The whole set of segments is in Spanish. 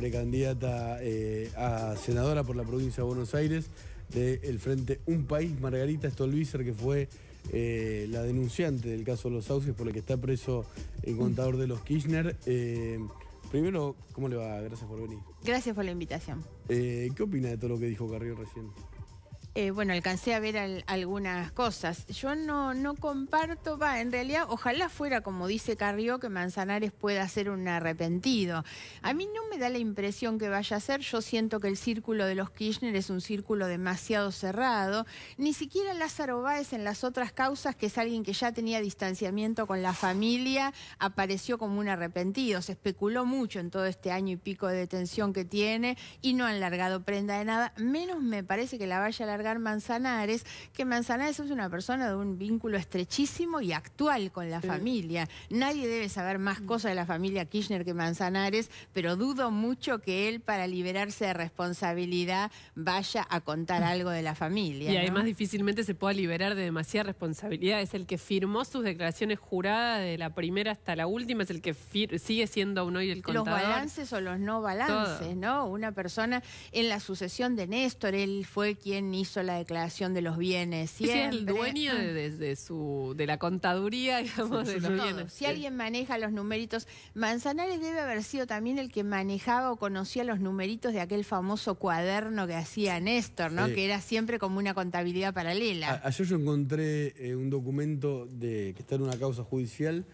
precandidata eh, a senadora por la provincia de Buenos Aires del Frente Un País, Margarita Stolbizer, que fue eh, la denunciante del caso de los sauces por el que está preso el contador de los Kirchner. Eh, primero, ¿cómo le va? Gracias por venir. Gracias por la invitación. ¿Qué opina de todo lo que dijo Carrió recién? Eh, bueno, alcancé a ver algunas cosas. Yo no, no comparto, va, en realidad, ojalá fuera como dice Carrió, que Manzanares pueda ser un arrepentido. A mí no me da la impresión que vaya a ser. Yo siento que el círculo de los Kirchner es un círculo demasiado cerrado. Ni siquiera Lázaro Báez en las otras causas, que es alguien que ya tenía distanciamiento con la familia, apareció como un arrepentido. Se especuló mucho en todo este año y pico de detención que tiene y no han largado prenda de nada. Menos me parece que la vaya a Manzanares, que Manzanares es una persona de un vínculo estrechísimo y actual con la familia. Nadie debe saber más mm. cosas de la familia Kirchner que Manzanares, pero dudo mucho que él, para liberarse de responsabilidad, vaya a contar mm. algo de la familia. Y además difícilmente se pueda liberar de demasiada responsabilidad. Es el que firmó sus declaraciones juradas de la primera hasta la última, es el que sigue siendo aún hoy el contador. Los balances o los no balances, ¿no? Una persona en la sucesión de Néstor, él fue quien hizo la declaración de los bienes. Siempre. Es el dueño de, su, de la contaduría, digamos, de los bienes. Si alguien maneja los numeritos, Manzanares debe haber sido también el que manejaba o conocía los numeritos de aquel famoso cuaderno que hacía Néstor, ¿no? Que era siempre como una contabilidad paralela. ayer yo encontré eh, un documento de que está en una causa judicial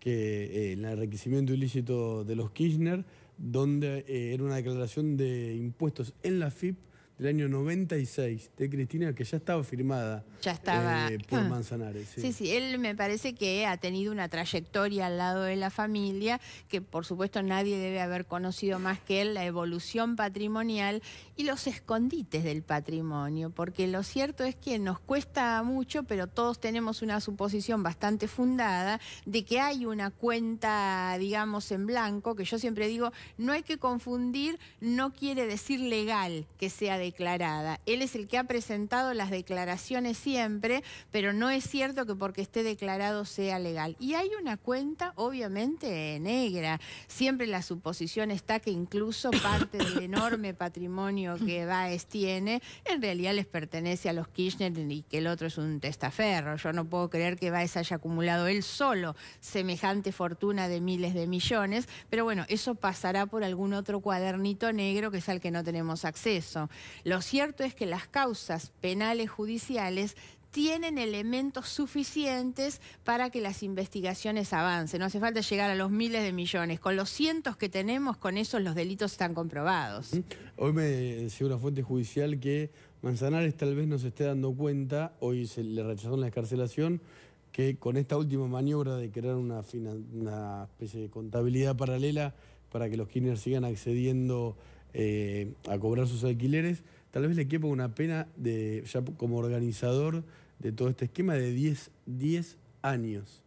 que eh, en el enriquecimiento ilícito de los Kirchner, donde eh, era una declaración de impuestos en la FIP del año 96 de Cristina, que ya estaba firmada ya estaba... Eh, por ah. Manzanares. Sí. sí. sí, él me parece que ha tenido una trayectoria al lado de la familia, que por supuesto nadie debe haber conocido más que él, la evolución patrimonial y los escondites del patrimonio, porque lo cierto es que nos cuesta mucho, pero todos tenemos una suposición bastante fundada de que hay una cuenta, digamos, en blanco, que yo siempre digo, no hay que confundir, no quiere decir legal que sea de declarada. Él es el que ha presentado las declaraciones siempre, pero no es cierto que porque esté declarado sea legal. Y hay una cuenta, obviamente, negra. Siempre la suposición está que incluso parte del enorme patrimonio que Baez tiene, en realidad les pertenece a los Kirchner y que el otro es un testaferro. Yo no puedo creer que Baez haya acumulado él solo semejante fortuna de miles de millones, pero bueno, eso pasará por algún otro cuadernito negro que es al que no tenemos acceso. Lo cierto es que las causas penales judiciales tienen elementos suficientes para que las investigaciones avancen. No hace falta llegar a los miles de millones. Con los cientos que tenemos, con esos los delitos están comprobados. Hoy me decía una fuente judicial que Manzanares tal vez no se esté dando cuenta, hoy le rechazaron la escarcelación, que con esta última maniobra de crear una, especie de contabilidad paralela para que los Kirchner sigan accediendo eh, a cobrar sus alquileres, tal vez le quepa una pena de, ya como organizador de todo este esquema de 10, años.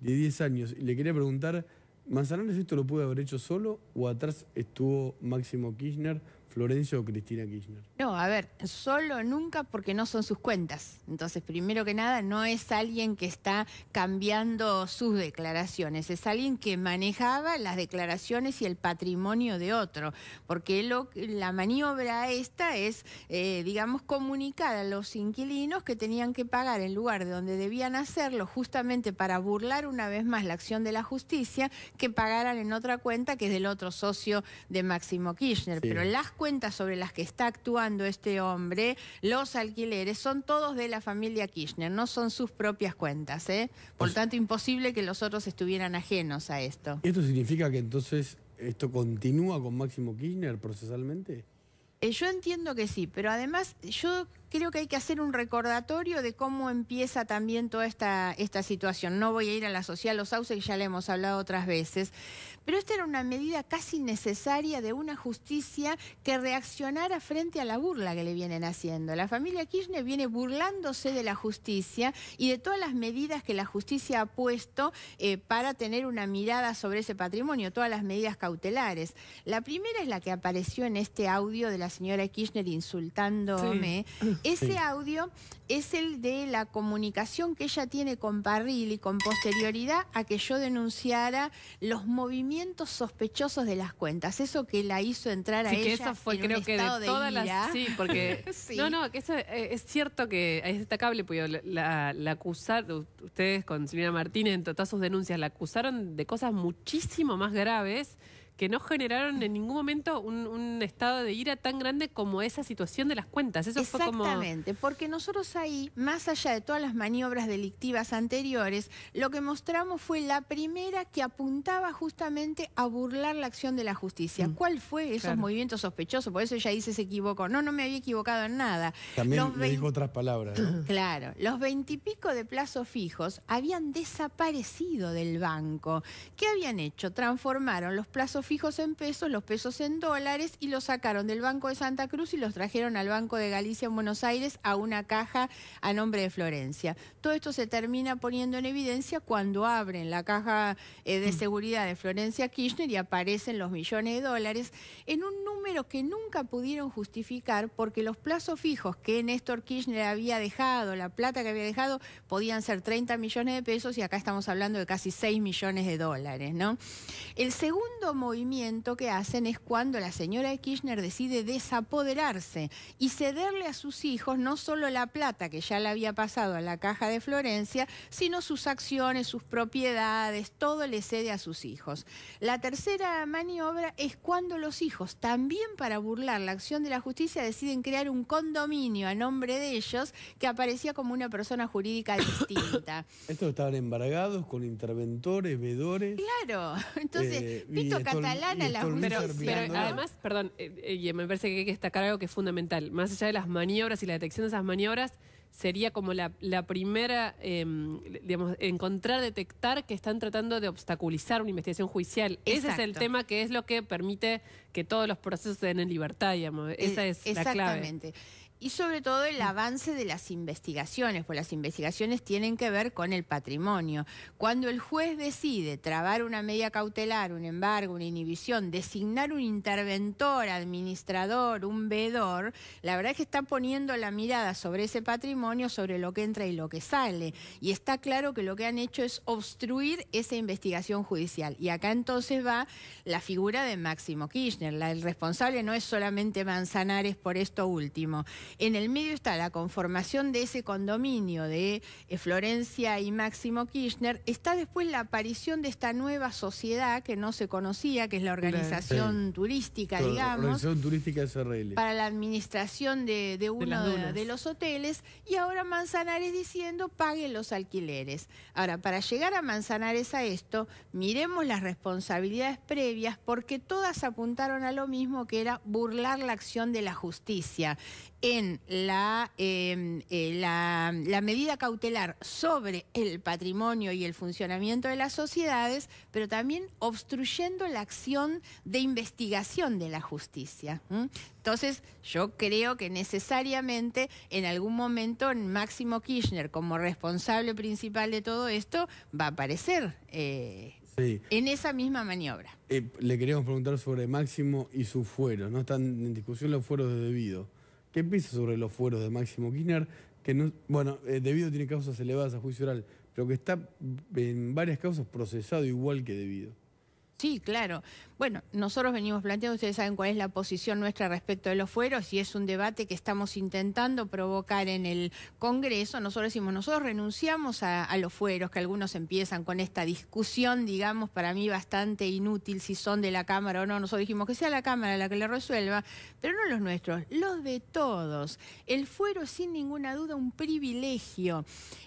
De años. Y le quería preguntar, ¿Manzanares esto lo pudo haber hecho solo o atrás estuvo Máximo Kirchner? ¿Florencio o Cristina Kirchner? No, a ver, solo nunca porque no son sus cuentas. Entonces, primero que nada, no es alguien que está cambiando sus declaraciones, es alguien que manejaba las declaraciones y el patrimonio de otro, porque lo, la maniobra esta es, eh, digamos, comunicar a los inquilinos que tenían que pagar en lugar de donde debían hacerlo, justamente para burlar una vez más la acción de la justicia, que pagaran en otra cuenta que es del otro socio de Máximo Kirchner. Pero las cuentas sobre las que está actuando este hombre, los alquileres, son todos de la familia Kirchner, no son sus propias cuentas. ¿eh? Por pues- tanto, imposible que los otros estuvieran ajenos a esto. ¿Esto significa que entonces esto continúa con Máximo Kirchner procesalmente? Eh, yo entiendo que sí, pero además yo creo que hay que hacer un recordatorio de cómo empieza también toda esta, esta situación. No voy a ir a la social Los Sauces, ya le hemos hablado otras veces, pero esta era una medida casi necesaria de una justicia que reaccionara frente a la burla que le vienen haciendo. La familia Kirchner viene burlándose de la justicia y de todas las medidas que la justicia ha puesto eh, para tener una mirada sobre ese patrimonio, todas las medidas cautelares. La primera es la que apareció en este audio de la señora Kirchner insultándome. Ese audio es el de la comunicación que ella tiene con Parril y con posterioridad a que yo denunciara los movimientos sospechosos de las cuentas, eso que la hizo entrar a ella fue, en creo que estado de, todas las sí, porque no, no, que eso, eh, es cierto que es destacable, porque la, la, ustedes con Silvina Martínez en todas sus denuncias la acusaron de cosas muchísimo más graves que no generaron en ningún momento un, estado de ira tan grande como esa situación de las cuentas. Eso fue como. Exactamente, porque nosotros ahí, más allá de todas las maniobras delictivas anteriores, lo que mostramos fue la primera que apuntaba justamente a burlar la acción de la justicia. Mm. ¿Cuál fue esos movimientos sospechosos? Por eso ella dice se equivocó. No, no me había equivocado en nada. También los me dijo otras palabras. Claro, los veintipico de plazos fijos habían desaparecido del banco. ¿Qué habían hecho? Transformaron los plazos fijos en pesos, los pesos en dólares y los sacaron del Banco de Santa Cruz y los trajeron al Banco de Galicia en Buenos Aires a una caja a nombre de Florencia. Todo esto se termina poniendo en evidencia cuando abren la caja eh, de mm. seguridad de Florencia Kirchner y aparecen los millones de dólares en un número que nunca pudieron justificar porque los plazos fijos que Néstor Kirchner había dejado, la plata que había dejado, podían ser 30 millones de pesos y acá estamos hablando de casi 6 millones de dólares, ¿no? El segundo movimiento movimiento que hacen es cuando la señora de Kirchner decide desapoderarse y cederle a sus hijos no solo la plata que ya le había pasado a la caja de Florencia, sino sus acciones, sus propiedades, todo le cede a sus hijos. La tercera maniobra es cuando los hijos, también para burlar la acción de la justicia, deciden crear un condominio a nombre de ellos que aparecía como una persona jurídica distinta. Estos estaban embargados con interventores, vedores. Claro, entonces eh, visto que pero, ah. además, perdón, eh, eh, me parece que hay que destacar algo que es fundamental. Más allá de las maniobras y la detección de esas maniobras, sería como la, primera, em, digamos, encontrar, detectar que están tratando de obstaculizar una investigación judicial. Ese es el tema que es lo que permite que todos los procesos se den en libertad, digamos. Esa eh, es la clave. Y sobre todo el avance de las investigaciones, pues las investigaciones tienen que ver con el patrimonio. Cuando el juez decide trabar una media cautelar, un embargo, una inhibición, designar un interventor, administrador, un vedor, la verdad es que está poniendo la mirada sobre ese patrimonio, sobre lo que entra y lo que sale. Y está claro que lo que han hecho es obstruir esa investigación judicial. Y acá entonces va la figura de Máximo Kirchner. el responsable no es solamente Manzanares por esto último en el medio está la conformación de ese condominio de eh, Florencia y Máximo Kirchner. Está después la aparición de esta nueva sociedad que no se conocía, que es la organización turística, digamos. La organización turística Para la administración de, uno de los hoteles. Y ahora Manzanares diciendo, paguen los alquileres. Ahora, para llegar a Manzanares a esto, miremos las responsabilidades previas porque todas apuntaron a lo mismo que era burlar la acción de la justicia en em, eh, la, la, medida cautelar sobre el patrimonio y el funcionamiento de las sociedades, pero también obstruyendo la acción de investigación de la justicia. Entonces, yo creo que necesariamente en algún momento Máximo Kirchner, como responsable principal de todo esto, va a aparecer eh, en esa misma maniobra. Eh, le queríamos preguntar sobre Máximo y su fuero. No están en discusión los fueros de debido que empieza sobre los fueros de Máximo Kirchner, que no, bueno, eh, debido tiene causas elevadas a juicio oral, pero que está en varias causas procesado igual que debido. Sí, claro. Bueno, nosotros venimos planteando, ustedes saben cuál es la posición nuestra respecto de los fueros y es un debate que estamos intentando provocar en el Congreso. Nosotros decimos, nosotros renunciamos a, los fueros, que algunos empiezan con esta discusión, digamos, para mí bastante inútil si son de la Cámara o no. Nosotros dijimos que sea la Cámara la que le resuelva, pero no los nuestros, los de todos. El fuero es sin ninguna duda un privilegio.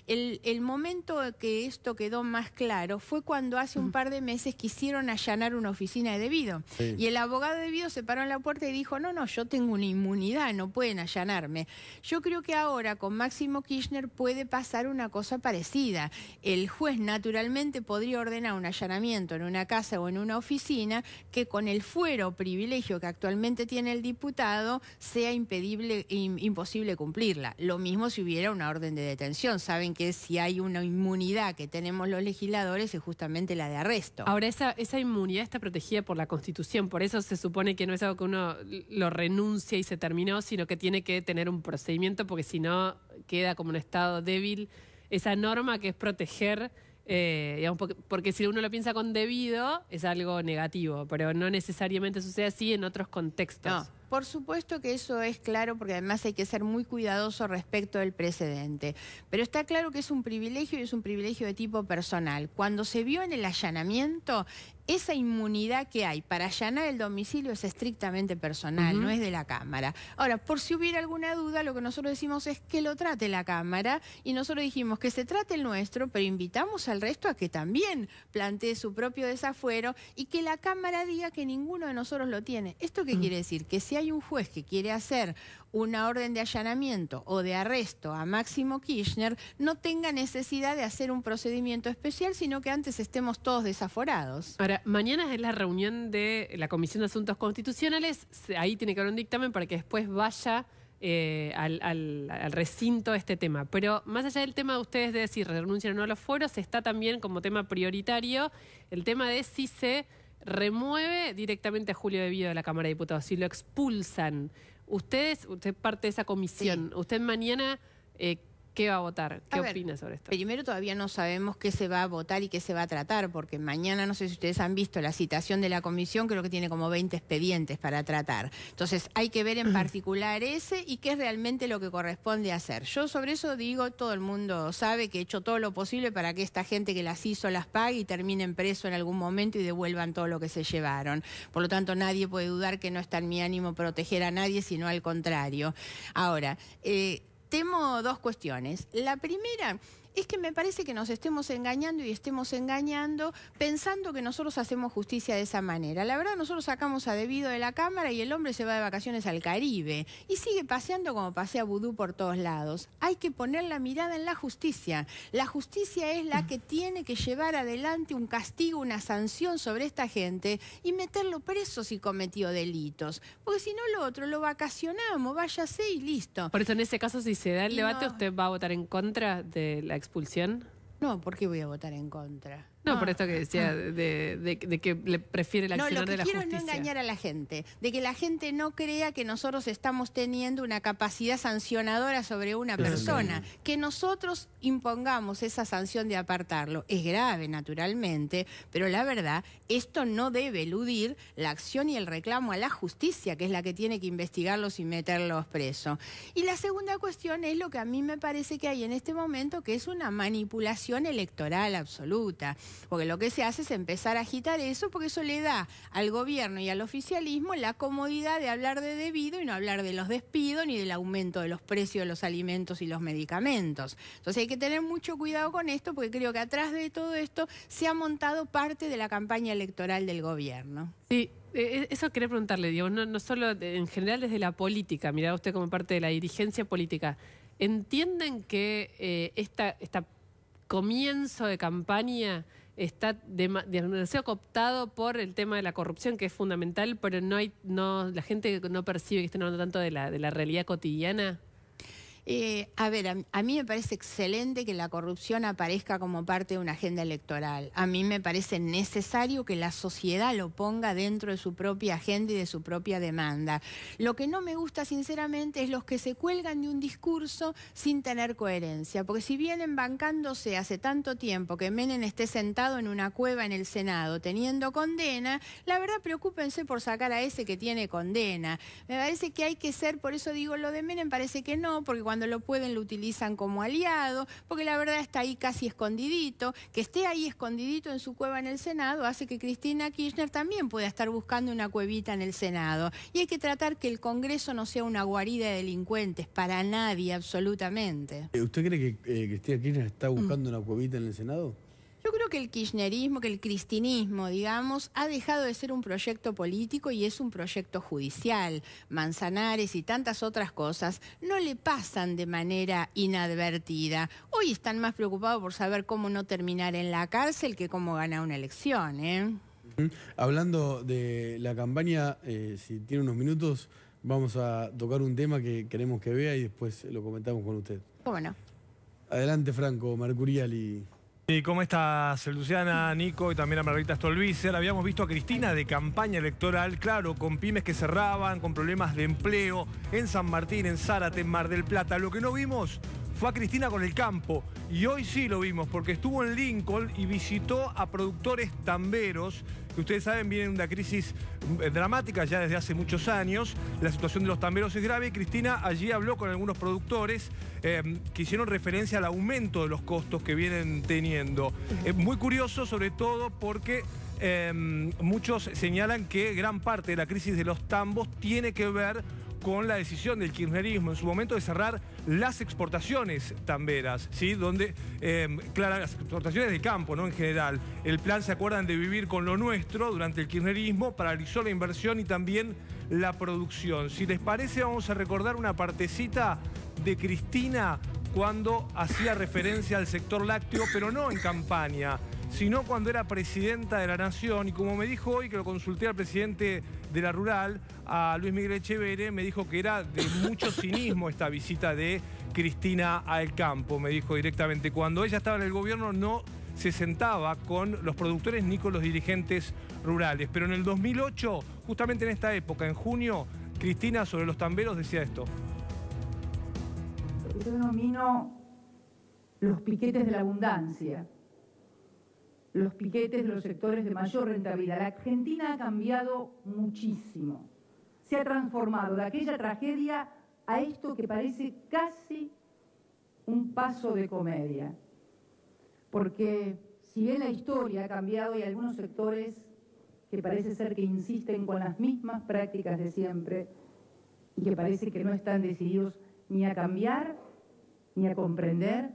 El, el momento que esto quedó más claro fue cuando hace un mm. par de meses quisieron allanar una oficina de debido. Y el abogado de debido se paró en la puerta y dijo, no, no, yo tengo una inmunidad, no pueden allanarme. Yo creo que ahora con Máximo Kirchner puede pasar una cosa parecida. El juez naturalmente podría ordenar un allanamiento en una casa o en una oficina que con el fuero privilegio que actualmente tiene el diputado sea impedible, imposible cumplirla. Lo mismo si hubiera una orden de detención. Saben que si hay una inmunidad que tenemos los legisladores es justamente la de arresto. Ahora esa, esa inmunidad está protegida por la Constitución, por eso se supone que no es algo que uno lo renuncia y se terminó, sino que tiene que tener un procedimiento, porque si no queda como un estado débil esa norma que es proteger, eh, porque, porque, si uno lo piensa con debido, es algo negativo, pero no necesariamente sucede así en otros contextos. No, por supuesto que eso es claro, porque además hay que ser muy cuidadoso respecto del precedente. Pero está claro que es un privilegio y es un privilegio de tipo personal. Cuando se vio en el allanamiento, esa inmunidad que hay para allanar el domicilio es estrictamente personal, no es de la Cámara. Ahora, por si hubiera alguna duda, lo que nosotros decimos es que lo trate la Cámara y nosotros dijimos que se trate el nuestro, pero invitamos al resto a que también plantee su propio desafuero y que la Cámara diga que ninguno de nosotros lo tiene. ¿Esto qué quiere decir? Que si hay un juez que quiere hacer una orden de allanamiento o de arresto a Máximo Kirchner no tenga necesidad de hacer un procedimiento especial, sino que antes estemos todos desaforados. Ahora, mañana es la reunión de la Comisión de Asuntos Constitucionales, ahí tiene que haber un dictamen para que después vaya... Eh, al, recinto este tema. Pero más allá del tema de ustedes de si renuncian o no a los foros, está también como tema prioritario el tema de si se remueve directamente a Julio De Vido de la Cámara de Diputados, si lo expulsan. Ustedes, usted parte de esa comisión, usted mañana... Eh, qué va a votar. ¿Qué opina sobre esto? Primero todavía no sabemos qué se va a votar y qué se va a tratar, porque mañana, no sé si ustedes han visto la citación de la comisión, creo que tiene como 20 expedientes para tratar. Entonces hay que ver en particular ese y qué es realmente lo que corresponde hacer. Yo sobre eso digo, todo el mundo sabe que he hecho todo lo posible para que esta gente que las hizo las pague y terminen preso en algún momento y devuelvan todo lo que se llevaron. Por lo tanto, nadie puede dudar que no está en mi ánimo proteger a nadie, sino al contrario. Ahora, eh, temo dos cuestiones. La primera es que me parece que nos estemos engañando y estemos engañando pensando que nosotros hacemos justicia de esa manera. La verdad, nosotros sacamos a debido de la Cámara y el hombre se va de vacaciones al Caribe y sigue paseando como pasea vudú por todos lados. Hay que poner la mirada en la justicia. La justicia es la que tiene que llevar adelante un castigo, una sanción sobre esta gente y meterlo preso si cometió delitos. Porque si no, lo otro lo vacacionamos, váyase y listo. Por eso, en ese caso, si se da el debate, usted va a votar en contra de la expulsión? No, porque voy a votar en contra? No, ah. por esto que decía, ah. de, que le prefiere la acción de la justicia. No, lo que quiero no engañar a la gente, de que la gente no crea que nosotros estamos teniendo una capacidad sancionadora sobre una persona, que nosotros impongamos esa sanción de apartarlo. Es grave, naturalmente, pero la verdad, esto no debe eludir la acción y el reclamo a la justicia, que es la que tiene que investigarlos y meterlos presos. Y la segunda cuestión es lo que a mí me parece que hay en este momento, que es una manipulación electoral absoluta. Porque lo que se hace es empezar a agitar eso, porque eso le da al gobierno y al oficialismo la comodidad de hablar de debido y no hablar de los despidos ni del aumento de los precios de los alimentos y los medicamentos. Entonces hay que tener mucho cuidado con esto, porque creo que atrás de todo esto se ha montado parte de la campaña electoral del gobierno. Sí, e, e, eso quería preguntarle, Diego, no, solo en general desde la política, mira usted como parte de la dirigencia política, ¿entienden que este esta, comienzo de campaña está demasiado cooptado por el tema de la corrupción, que es fundamental, pero no hay, no, la gente no percibe que estén hablando tanto de la, de la realidad cotidiana. Eh, a ver, a, mí me parece excelente que la corrupción aparezca como parte de una agenda electoral. A mí me parece necesario que la sociedad lo ponga dentro de su propia agenda y de su propia demanda. Lo que no me gusta, sinceramente, es los que se cuelgan de un discurso sin tener coherencia. Porque si vienen bancándose hace tanto tiempo que Menem esté sentado en una cueva en el Senado teniendo condena, la verdad preocúpense por sacar a ese que tiene condena. Me parece que hay que ser, por eso digo, lo de Menem parece que no, porque cuando lo pueden lo utilizan como aliado, porque la verdad está ahí casi escondidito, que esté ahí escondidito en su cueva en el Senado hace que Cristina Kirchner también pueda estar buscando una cuevita en el Senado. Y hay que tratar que el Congreso no sea una guarida de delincuentes, para nadie absolutamente. Eh, ¿Usted cree que eh, Cristina Kirchner está buscando una cuevita en el Senado? Yo creo que el kirchnerismo, que el cristinismo, digamos, ha dejado de ser un proyecto político y es un proyecto judicial. Manzanares y tantas otras cosas no le pasan de manera inadvertida. Hoy están más preocupados por saber cómo no terminar en la cárcel que cómo ganar una elección. ¿eh? Hablando de la campaña, eh, si tiene unos minutos, vamos a tocar un tema que queremos que vea y después lo comentamos con usted. ¿Cómo Adelante, Franco, Mercurial y... ¿Y cómo estás, Luciana, Nico y también a Margarita Stolbizer? Habíamos visto a Cristina de campaña electoral, claro, con pymes que cerraban, con problemas de empleo en San Martín, en Zárate, en Mar del Plata. Lo que no vimos fue a Cristina con el campo. Y hoy sí lo vimos, porque estuvo en Lincoln y visitó a productores tamberos, que ustedes saben vienen una crisis eh, dramática ya desde hace muchos años. La situación de los tamberos es grave. y Cristina allí habló con algunos productores eh, que hicieron referencia al aumento de los costos que vienen teniendo. Es muy curioso, sobre todo porque eh, muchos señalan que gran parte de la crisis de los tambos tiene que ver con la decisión del kirchnerismo en su momento de cerrar las exportaciones tamberas, ¿sí? Donde, em, las exportaciones de campo, ¿no? En general. El plan, ¿se acuerdan de vivir con lo nuestro durante el kirchnerismo? Paralizó la inversión y también la producción. Si les parece, vamos a recordar una partecita de Cristina cuando hacía referencia al sector lácteo, pero no en campaña, sino cuando era presidenta de la Nación. Y como me dijo hoy, que lo consulté al presidente de la Rural, a Luis Miguel Echeverre, me dijo que era de mucho cinismo esta visita de Cristina al campo, me dijo directamente. Cuando ella estaba en el gobierno no se sentaba con los productores ni con los dirigentes rurales. Pero en el 2008, justamente en esta época, en junio, Cristina sobre los tamberos decía esto. Yo denomino los piquetes de la abundancia los piquetes este de los sectores de mayor rentabilidad. La Argentina ha cambiado muchísimo. Se ha transformado de aquella tragedia a esto que parece casi un paso de comedia. Porque si bien la historia ha cambiado y algunos sectores que parece ser que insisten con las mismas prácticas de siempre y que parece que no están decididos ni a cambiar, ni a comprender,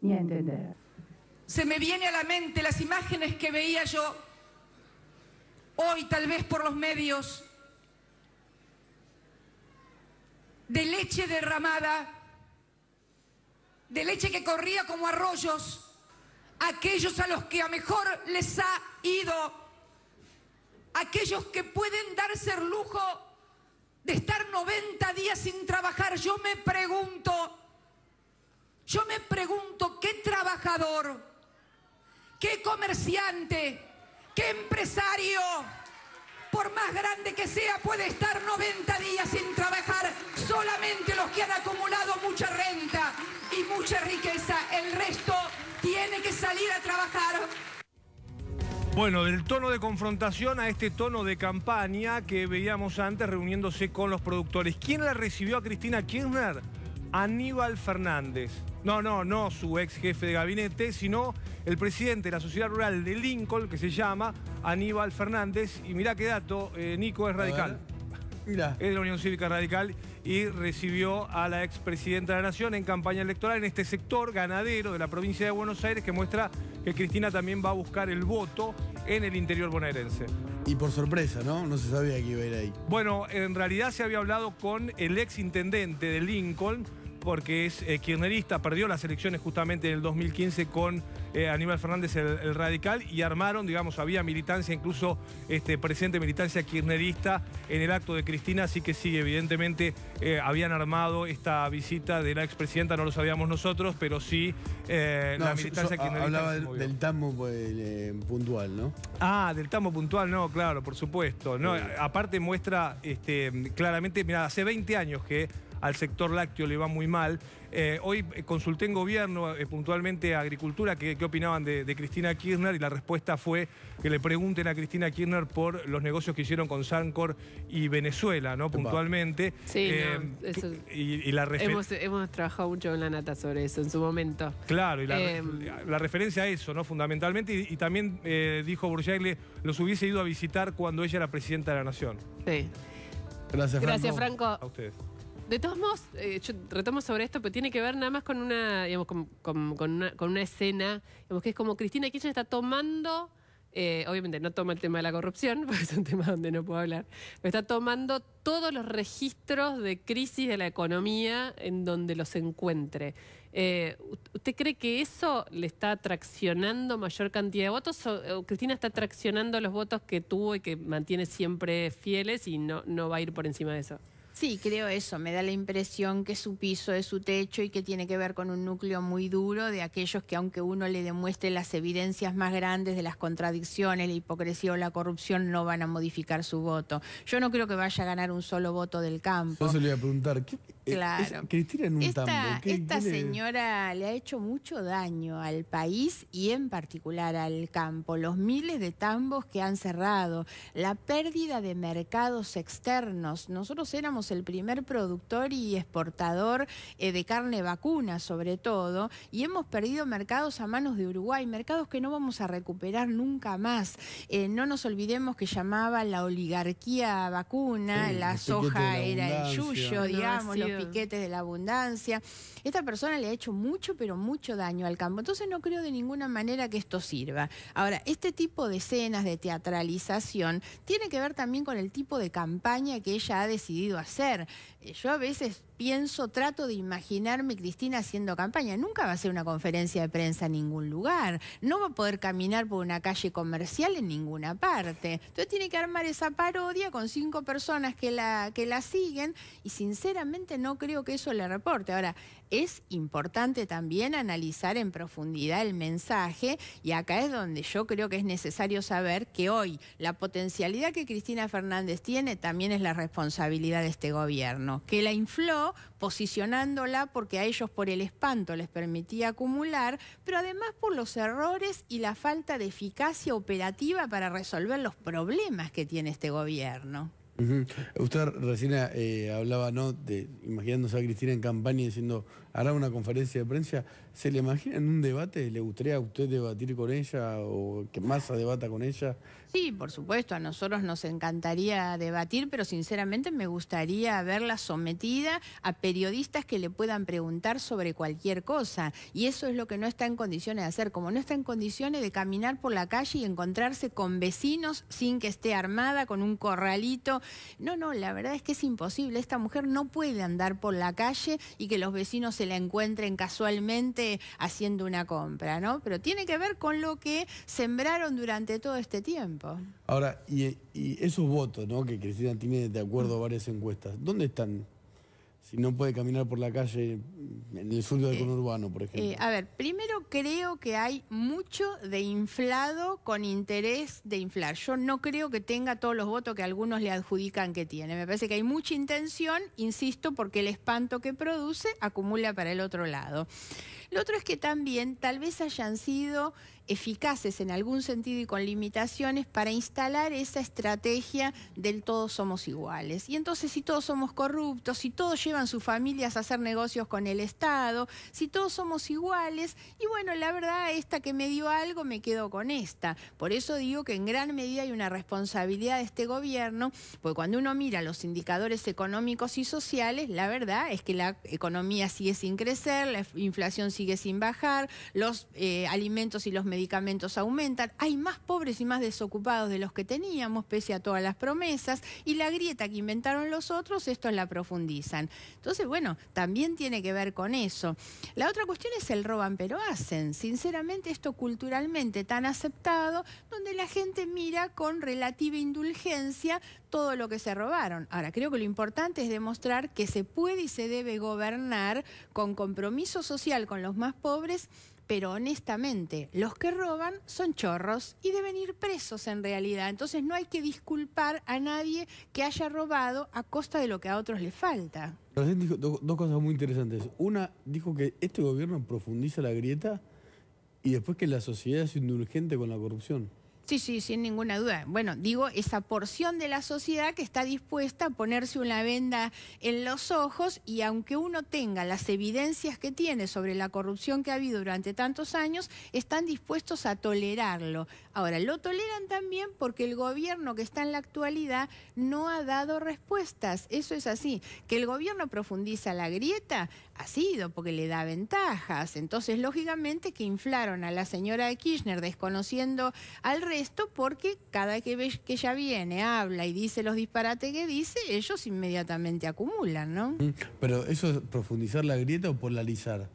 ni a entender se me viene a la mente las imágenes que veía yo hoy tal vez por los medios de leche derramada, de leche que corría como arroyos, aquellos a los que a mejor les ha ido, aquellos que pueden darse el lujo de estar 90 días sin trabajar. Yo me pregunto, yo me pregunto qué trabajador qué comerciante, qué empresario, por más grande que sea, puede estar 90 días sin trabajar, solamente los que han acumulado mucha renta y mucha riqueza, el resto tiene que salir a trabajar. Bueno, del tono de confrontación a este tono de campaña que veíamos antes reuniéndose con los productores. ¿Quién la recibió a Cristina Kirchner? Aníbal Fernández. No, no, no su ex jefe de gabinete, sino el presidente de la Sociedad Rural de Lincoln, que se llama Aníbal Fernández. Y mirá qué dato, eh, Nico es radical. Mirá. Es de la Unión Cívica Radical y recibió a la expresidenta de la Nación en campaña electoral en este sector ganadero de la provincia de Buenos Aires que muestra que Cristina también va a buscar el voto en el interior bonaerense. Y por sorpresa, ¿no? No se sabía que iba a ir ahí. Bueno, en realidad se había hablado con el ex intendente de Lincoln, porque es eh, kirchnerista, perdió las elecciones justamente en el 2015 con eh, Aníbal Fernández el, Radical y armaron, digamos, había militancia, incluso este, presente militancia kirchnerista en el acto de Cristina, así que sí, evidentemente eh, habían armado esta visita de la expresidenta, no lo sabíamos nosotros, pero sí la militancia ah, kirchnerista. Hablaba del, del tambo pues, puntual, ¿no? Ah, del tambo puntual, no, claro, por supuesto. No, aparte muestra este, claramente, mira, hace 20 años que al sector lácteo le va muy mal. Eh, hoy eh, consulté en gobierno, eh, puntualmente a Agricultura, qué opinaban de, Cristina Kirchner y la respuesta fue que le pregunten a Cristina Kirchner por los negocios que hicieron con Sancor y Venezuela, ¿no? Puntualmente. Sí, y, la hemos, trabajado mucho en la nata sobre eso en su momento. Claro, y la, em, referencia a eso, ¿no? Fundamentalmente. Y, también dijo Burjagle, los hubiese ido a visitar cuando ella era presidenta de la Nación. Sí. Gracias, Franco. Gracias, Franco. A ustedes. De todos modos, eh, retomo sobre esto, pero tiene que ver nada más con una, con, una, escena, que es como Cristina Kirchner está tomando, eh, obviamente no toma el tema de la corrupción, porque es un tema donde no puedo hablar, pero está tomando todos los registros de crisis de la economía en donde los encuentre. Eh, ¿Usted cree que eso le está atraccionando mayor cantidad de votos o, Cristina está atraccionando los votos que tuvo y que mantiene siempre fieles y no va a ir por encima de eso? Sí, creo eso. Me da la impresión que su piso es su techo y que tiene que ver con un núcleo muy duro de aquellos que aunque uno le demuestre las evidencias más grandes de las contradicciones, la hipocresía o la corrupción, no van a modificar su voto. Yo no creo que vaya a ganar un solo voto del campo. le iba a preguntar, eh, claro. Cristina en un esta, esta señora le ha hecho mucho daño al país y en particular al campo. Los miles de tambos que han cerrado, la pérdida de mercados externos. Nosotros éramos el primer productor y exportador eh, de carne vacuna, sobre todo, y hemos perdido mercados a manos de Uruguay, mercados que no vamos a recuperar nunca más. Eh, no nos olvidemos que llamaba la oligarquía vacuna, la soja era el yuyo, digamos piquetes de la abundancia. Esta persona le ha hecho mucho, pero mucho daño al campo. Entonces no creo de ninguna manera que esto sirva. Ahora, este tipo de escenas de teatralización tiene que ver también con el tipo de campaña que ella ha decidido hacer yo a veces pienso, trato de imaginarme Cristina haciendo campaña. Nunca va a hacer una conferencia de prensa en ningún lugar. No va a poder caminar por una calle comercial en ninguna parte. Entonces tiene que armar esa parodia con cinco personas que la, que la siguen y sinceramente no creo que eso le reporte. Ahora, es importante también analizar en profundidad el mensaje y acá es donde yo creo que es necesario saber que hoy la potencialidad que Cristina Fernández tiene también es la responsabilidad de este gobierno, que la infló posicionándola porque a ellos por el espanto les permitía acumular, pero además por los errores y la falta de eficacia operativa para resolver los problemas que tiene este gobierno. Usted recién eh, hablaba, ¿no? De, imaginándose a Cristina en campaña diciendo hará una conferencia de prensa. ¿Se le imagina en un debate? ¿Le gustaría a usted debatir con ella o que Massa debata con ella? Sí, por supuesto, a nosotros nos encantaría debatir, pero sinceramente me gustaría verla sometida a periodistas que le puedan preguntar sobre cualquier cosa. Y eso es lo que no está en condiciones de hacer, como no está en condiciones de caminar por la calle y encontrarse con vecinos sin que esté armada, con un corralito. No, no, la verdad es que es imposible. Esta mujer no puede andar por la calle y que los vecinos se la encuentren casualmente haciendo una compra, ¿no? Pero tiene que ver con lo que sembraron durante todo este tiempo. Ahora, y, esos votos ¿no? que Cristina tiene de acuerdo a varias encuestas, ¿dónde están? Si no puede caminar por la calle en el sur del eh, conurbano, por ejemplo. Eh, a ver, primero creo que hay mucho de inflado con interés de inflar. Yo no creo que tenga todos los votos que algunos le adjudican que tiene. Me parece que hay mucha intención, insisto, porque el espanto que produce acumula para el otro lado. Lo otro es que también tal vez hayan sido eficaces en algún sentido y con limitaciones para instalar esa estrategia del todos somos iguales. Y entonces si todos somos corruptos, si todos llevan sus familias a hacer negocios con el Estado, si todos somos iguales, y bueno, la verdad, esta que me dio algo, me quedo con esta. Por eso digo que en gran medida hay una responsabilidad de este gobierno, porque cuando uno mira los indicadores económicos y sociales, la verdad es que la economía sigue sin crecer, la inflación sigue sin bajar, los eh, alimentos y los medicamentos aumentan, hay más pobres y más desocupados de los que teníamos, pese a todas las promesas, y la grieta que inventaron los otros, esto la profundizan. Entonces, bueno, también tiene que ver con eso. La otra cuestión es el roban pero hacen. Sinceramente, esto culturalmente tan aceptado, donde la gente mira con relativa indulgencia todo lo que se robaron. Ahora, creo que lo importante es demostrar que se puede y se debe gobernar con compromiso social con los más pobres pero honestamente, los que roban son chorros y deben ir presos en realidad. Entonces no hay que disculpar a nadie que haya robado a costa de lo que a otros le falta. Recién dijo dos cosas muy interesantes. Una, dijo que este gobierno profundiza la grieta y después que la sociedad es indulgente con la corrupción. Sí, sí, sin ninguna duda. Bueno, digo, esa porción de la sociedad que está dispuesta a ponerse una venda en los ojos y aunque uno tenga las evidencias que tiene sobre la corrupción que ha habido durante tantos años, están dispuestos a tolerarlo. Ahora, lo toleran también porque el gobierno que está en la actualidad no ha dado respuestas. Eso es así. Que el gobierno profundiza la grieta, ha sido, porque le da ventajas. Entonces, lógicamente que inflaron a la señora de Kirchner desconociendo al resto porque cada que, que ella viene, habla y dice los disparates que dice, ellos inmediatamente acumulan, ¿no? Pero eso es profundizar la grieta o polarizar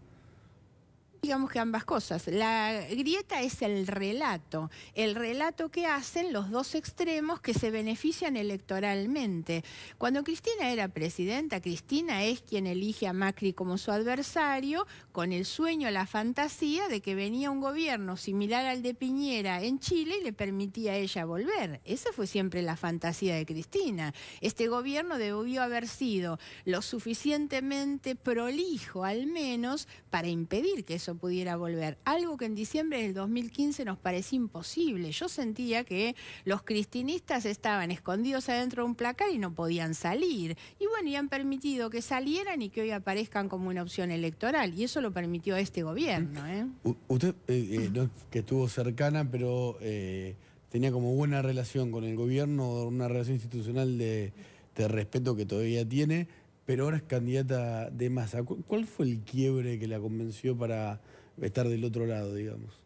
digamos que ambas cosas. La grieta es el relato, el relato que hacen los dos extremos que se benefician electoralmente. Cuando Cristina era presidenta, Cristina es quien elige a Macri como su adversario, con el sueño, la fantasía de que venía un gobierno similar al de Piñera en Chile y le permitía a ella volver. Esa fue siempre la fantasía de Cristina. Este gobierno debió haber sido lo suficientemente prolijo, al menos, para impedir que eso pudiera volver. Algo que en diciembre del 2015 nos parecía imposible. Yo sentía que los cristinistas estaban escondidos adentro de un placar y no podían salir. Y bueno, y han permitido que salieran y que hoy aparezcan como una opción electoral. Y eso lo permitió este gobierno. ¿eh? Usted, eh, eh, que estuvo cercana, pero eh, tenía como buena relación con el gobierno, una relación institucional de respeto que todavía tiene pero ahora es candidata de masa. ¿Cuál fue el quiebre que la convenció para estar del otro lado, digamos?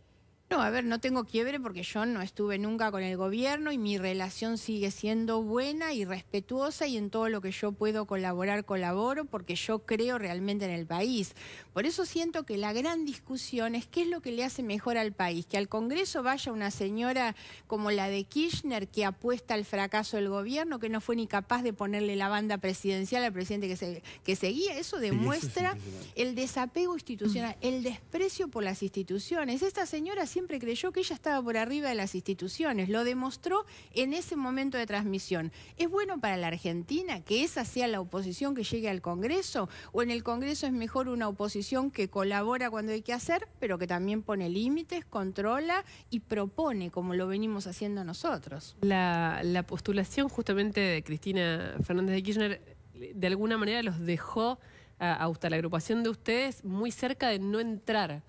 No, a ver, no tengo quiebre porque yo no estuve nunca con el gobierno y mi relación sigue siendo buena y respetuosa y en todo lo que yo puedo colaborar, colaboro porque yo creo realmente en el país. Por eso siento que la gran discusión es qué es lo que le hace mejor al país, que al Congreso vaya una señora como la de Kirchner que apuesta al fracaso del gobierno, que no fue ni capaz de ponerle la banda presidencial al presidente que, se, que seguía. Eso demuestra el desapego institucional, el desprecio por las instituciones. Esta señora siempre creyó que ella estaba por arriba de las instituciones, lo demostró en ese momento de transmisión. ¿Es bueno para la Argentina que esa sea la oposición que llegue al Congreso? ¿O en el Congreso es mejor una oposición que colabora cuando hay que hacer, pero que también pone límites, controla y propone como lo venimos haciendo nosotros? La, postulación justamente de Cristina Fernández de Kirchner de alguna manera los dejó a, la agrupación de ustedes muy cerca de no entrar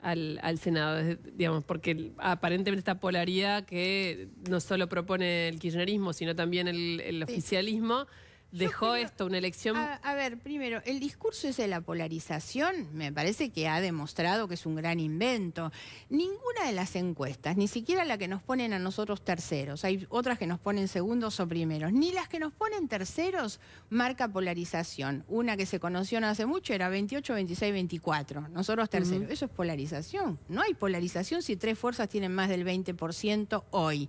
al, al, Senado, digamos, porque aparentemente esta polaridad que no solo propone el kirchnerismo, sino también el, oficialismo, dejó esto, una elección... A, a, ver, primero, el discurso es de la polarización me parece que ha demostrado que es un gran invento. Ninguna de las encuestas, ni siquiera la que nos ponen a nosotros terceros, hay otras que nos ponen segundos o primeros, ni las que nos ponen terceros marca polarización. Una que se conoció no hace mucho era 28, 26, 24, nosotros terceros. Eso es polarización. No hay polarización si tres fuerzas tienen más del 20% hoy.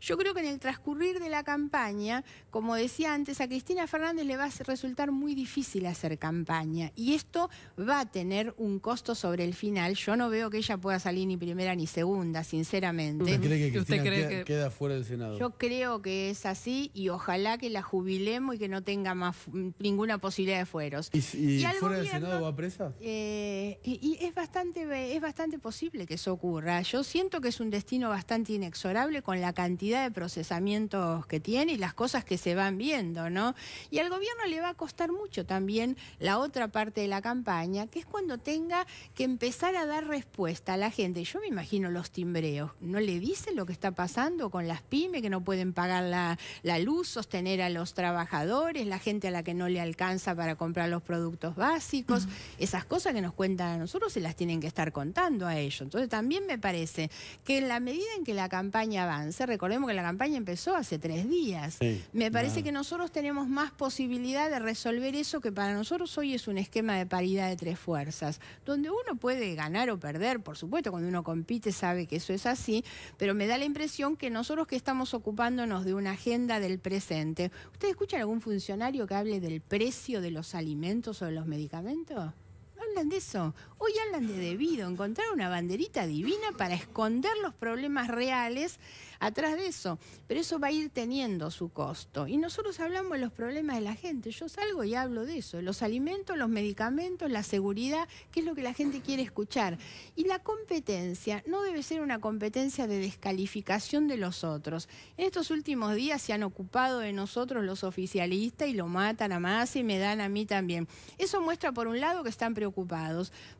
Yo creo que en el transcurrir de la campaña, como decía antes, a Cristina Fernández le va a resultar muy difícil hacer campaña y esto va a tener un costo sobre el final. Yo no veo que ella pueda salir ni primera ni segunda, sinceramente. ¿Usted cree que queda, fuera del Senado? Yo creo que es así y ojalá que la jubilemos y que no tenga más ninguna posibilidad de fueros. ¿Y, fuera del Senado va presa? Eh, y, es bastante es bastante posible que eso ocurra. Yo siento que es un destino bastante inexorable con la cantidad de procesamientos que tiene y las cosas que se van viendo, ¿no? Y al gobierno le va a costar mucho también la otra parte de la campaña, que es cuando tenga que empezar a dar respuesta a la gente. Yo me imagino los timbreos, ¿no le dicen lo que está pasando con las pymes que no pueden pagar la, luz, sostener a los trabajadores, la gente a la que no le alcanza para comprar los productos básicos? Esas cosas que nos cuentan a nosotros se las tienen que estar contando a ellos. Entonces también me parece que en la medida en que la campaña avance, recordemos que la campaña empezó hace tres días. Me parece que nosotros tenemos más posibilidad de resolver eso que para nosotros hoy es un esquema de paridad de tres fuerzas, donde uno puede ganar o perder, por supuesto, cuando uno compite sabe que eso es así, pero me da la impresión que nosotros que estamos ocupándonos de una agenda del presente, ustedes escuchan algún funcionario que hable del precio de los alimentos o de los medicamentos? de eso. Hoy hablan de debido, encontrar una banderita divina para esconder los problemas reales atrás de eso. Pero eso va a ir teniendo su costo. Y nosotros hablamos de los problemas de la gente. Yo salgo y hablo de eso. Los alimentos, los medicamentos, la seguridad, que es lo que la gente quiere escuchar. Y la competencia no debe ser una competencia de descalificación de los otros. En estos últimos días se han ocupado de nosotros los oficialistas y lo matan a más y me dan a mí también. Eso muestra por un lado que están preocupados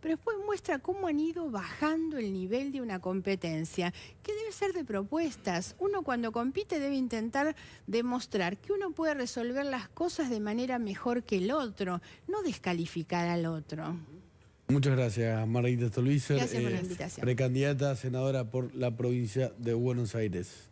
pero después muestra cómo han ido bajando el nivel de una competencia, que debe ser de propuestas. Uno cuando compite debe intentar demostrar que uno puede resolver las cosas de manera mejor que el otro, no descalificar al otro. Muchas gracias, Margarita Stolwizer, eh, precandidata a senadora por la provincia de Buenos Aires.